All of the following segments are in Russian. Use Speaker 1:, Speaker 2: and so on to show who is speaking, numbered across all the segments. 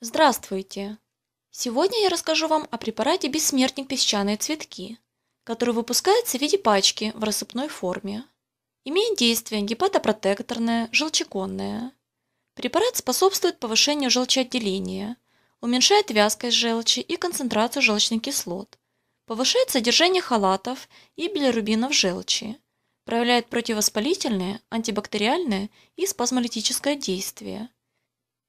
Speaker 1: Здравствуйте! Сегодня я расскажу вам о препарате «Бессмертник песчаные цветки», который выпускается в виде пачки в рассыпной форме. Имеет действие гепатопротекторное, желчегонное. Препарат способствует повышению желчеотделения, уменьшает вязкость желчи и концентрацию желчных кислот, Повышает содержание халатов и билирубинов желчи. Проявляет противовоспалительное, антибактериальное и спазмолитическое действие.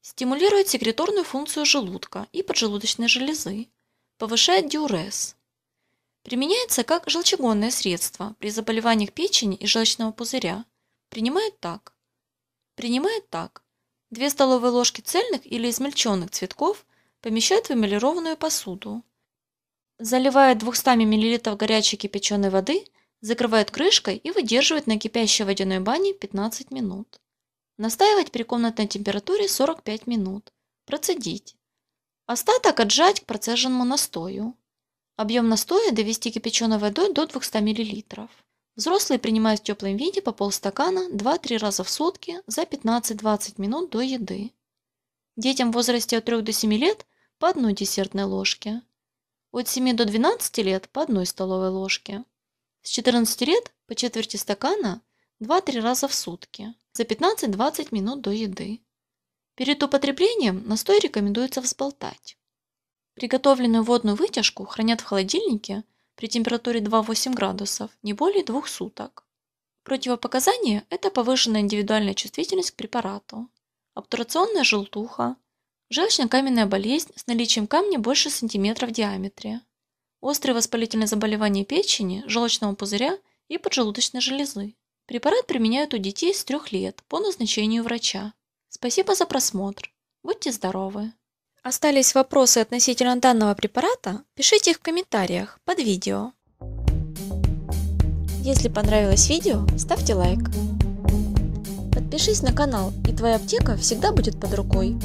Speaker 1: Стимулирует секреторную функцию желудка и поджелудочной железы. Повышает диурез. Применяется как желчегонное средство при заболеваниях печени и желчного пузыря. Принимает так. Принимает так. 2 столовые ложки цельных или измельченных цветков помещают в эмалированную посуду. Заливает 200 мл горячей кипяченой воды, закрывает крышкой и выдерживает на кипящей водяной бане 15 минут. Настаивать при комнатной температуре 45 минут. Процедить. Остаток отжать к процеженному настою. Объем настоя довести кипяченой водой до 200 мл. Взрослые принимают в теплом виде по полстакана 2-3 раза в сутки за 15-20 минут до еды. Детям в возрасте от 3 до 7 лет по одной десертной ложке. От 7 до 12 лет по одной столовой ложке. С 14 лет по четверти стакана 2-3 раза в сутки за 15-20 минут до еды. Перед употреблением настой рекомендуется взболтать. Приготовленную водную вытяжку хранят в холодильнике при температуре 2-8 градусов не более двух суток. Противопоказания – это повышенная индивидуальная чувствительность к препарату, обтурационная желтуха, Желчно-каменная болезнь с наличием камня больше сантиметра в диаметре. Острые воспалительные заболевания печени, желчного пузыря и поджелудочной железы. Препарат применяют у детей с 3 лет по назначению врача. Спасибо за просмотр. Будьте здоровы! Остались вопросы относительно данного препарата? Пишите их в комментариях под видео. Если понравилось видео, ставьте лайк. Подпишись на канал, и твоя аптека всегда будет под рукой.